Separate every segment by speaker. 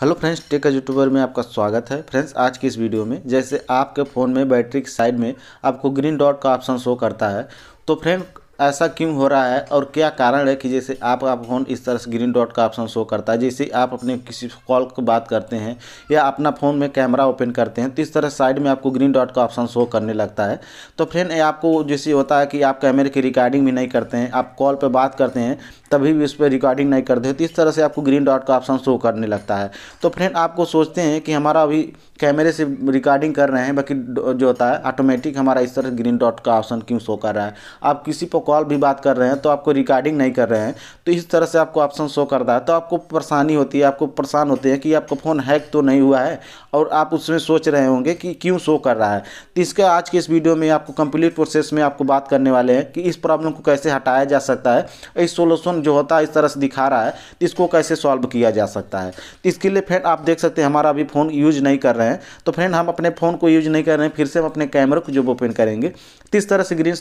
Speaker 1: hello friends tech YouTuber में आपका स्वागत है फ्रेंड्स आज की इस वीडियो में जैसे आपके फ़ोन में बैटरी साइड में आपको ग्रीन डॉट का ऑप्शन शो करता है तो फ्रेंड ऐसा क्यों हो रहा है और क्या कारण है कि जैसे आप आपका फ़ोन इस तरह से ग्रीन डॉट का ऑप्शन शो करता है जैसे आप अपने किसी कॉल को बात करते हैं या अपना फ़ोन में कैमरा ओपन करते हैं तो इस तरह साइड में आपको ग्रीन डॉट का ऑप्शन शो करने लगता है तो फ्रेंड आपको जैसे होता है कि आप कैमरे की रिकॉर्डिंग भी नहीं करते हैं आप कॉल पर बात करते हैं तभी भी उस पर रिकॉर्डिंग नहीं करते हैं तो इस तरह से आपको ग्रीन डॉट का ऑप्शन शो करने लगता है तो फ्रेंड आपको सोचते हैं कि हमारा अभी कैमरे से रिकॉर्डिंग कर रहे हैं बाकी जो होता है ऑटोमेटिक हमारा इस तरह ग्रीन डॉट का ऑप्शन क्यों शो कर रहा है आप किसी पर कॉल भी बात कर रहे हैं तो आपको रिकॉर्डिंग नहीं कर रहे हैं तो इस तरह से आपको ऑप्शन शो करता है तो आपको परेशानी होती है आपको परेशान होते हैं कि आपका फ़ोन हैक तो नहीं हुआ है और आप उसमें सोच रहे होंगे कि क्यों शो कर रहा है तो इसका आज के इस वीडियो में आपको कंप्लीट प्रोसेस में आपको बात करने वाले हैं कि इस प्रॉब्लम को कैसे हटाया जा सकता है इस सोल्यूशन जो होता है इस तरह से दिखा रहा है तो इसको कैसे सॉल्व किया जा सकता है तो इसके लिए फ्रेंड आप देख सकते हैं हमारा अभी फ़ोन यूज नहीं कर रहे हैं तो फ्रेंड हम अपने फ़ोन को यूज नहीं कर रहे हैं फिर से हम अपने कैमरे को जब ओपन करेंगे तो इस तरह से ग्रीन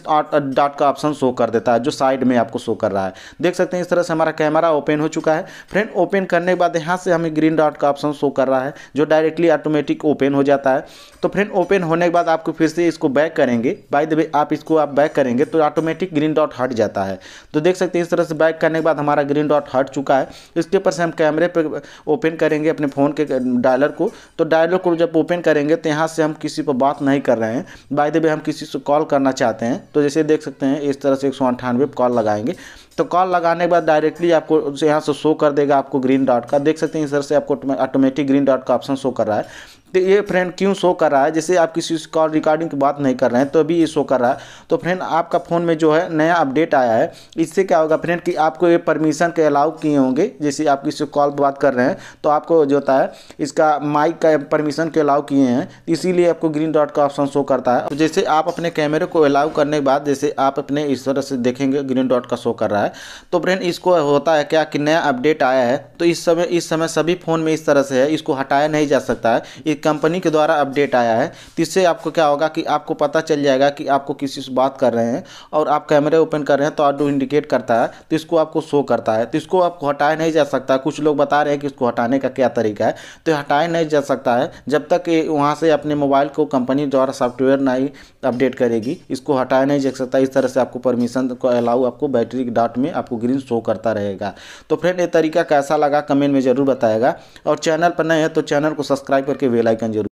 Speaker 1: डॉट का ऑप्शन शो कर देता है जो साइड में आपको शो कर रहा है देख सकते हैं इस तरह से हमारा कैमरा ओपन हो चुका है फ्रेंड ओपन करने के बाद यहाँ से हमें ग्रीन डॉट का ऑप्शन शो कर रहा है जो डायरेक्टली ऑटोमेटिक ओपन हो जाता है तो फ्रेंड ओपन होने के बाद आपको फिर से इसको बैक करेंगे बाई द वे आप इसको आप बैक करेंगे तो ऑटोमेटिक ग्रीन डॉट हट जाता है तो देख सकते हैं इस तरह से बैक करने के बाद हमारा ग्रीन डॉट हट चुका है इसके ऊपर से हम कैमरे पर ओपन करेंगे अपने फ़ोन के डायलर को तो डायलर को जब ओपन करेंगे तो यहाँ से हम किसी पर बात नहीं कर रहे हैं बाई द वे हम किसी से कॉल करना चाहते हैं तो जैसे देख सकते हैं इस तरह से सौ एक कॉल लगाएंगे तो कॉल लगाने के बाद डायरेक्टली आपको यहाँ से शो कर देगा आपको ग्रीन डॉट का देख सकते हैं इस से आपको ऑटोमेटिक ग्रीन डॉट का ऑप्शन शो कर रहा है तो ये फ्रेंड क्यों शो कर रहा है जैसे आप किसी कॉल रिकॉर्डिंग की बात नहीं कर रहे हैं तो अभी ये शो कर रहा है तो फ्रेंड आपका फ़ोन में जो है नया अपडेट आया है इससे क्या होगा फ्रेंड कि आपको ये परमिशन के अलाउ किए होंगे जैसे आप किसी कॉल बात कर रहे हैं तो आपको जो होता है इसका माइक का परमिशन के अलाउ किए हैं इसीलिए आपको ग्रीन डॉट का ऑप्शन शो करता है तो जैसे आप अपने कैमरे को अलाउ करने के बाद जैसे आप अपने इस तरह से देखेंगे ग्रीन डॉट का शो कर रहा है है तो फ्रेंड इसको होता है क्या कि नया अपडेट आया है तो इस समय इस समय सभी फ़ोन में इस तरह से है इसको हटाया नहीं जा सकता है ये कंपनी के द्वारा अपडेट आया है तो इससे आपको क्या होगा कि आपको पता चल जाएगा कि आपको किसी से बात कर रहे हैं और आप कैमरे ओपन कर रहे हैं तो ऑटो इंडिकेट करता है तो इसको आपको शो करता है तो इसको आपको हटाया नहीं जा सकता कुछ लोग बता रहे हैं कि इसको हटाने का क्या तरीका है तो हटाया नहीं जा सकता है जब तक वहाँ से अपने मोबाइल को कंपनी द्वारा सॉफ्टवेयर नहीं अपडेट करेगी इसको हटाया नहीं जा सकता इस तरह से आपको परमिशन को अलाउ आपको बैटरी डाट में आपको ग्रीन शो करता रहेगा तो फ्रेंड ये तरीका कैसा लगा कमेंट में ज़रूर बताएगा और चैनल पर नए हैं तो चैनल को सब्सक्राइब करके वेलाइकन जरूर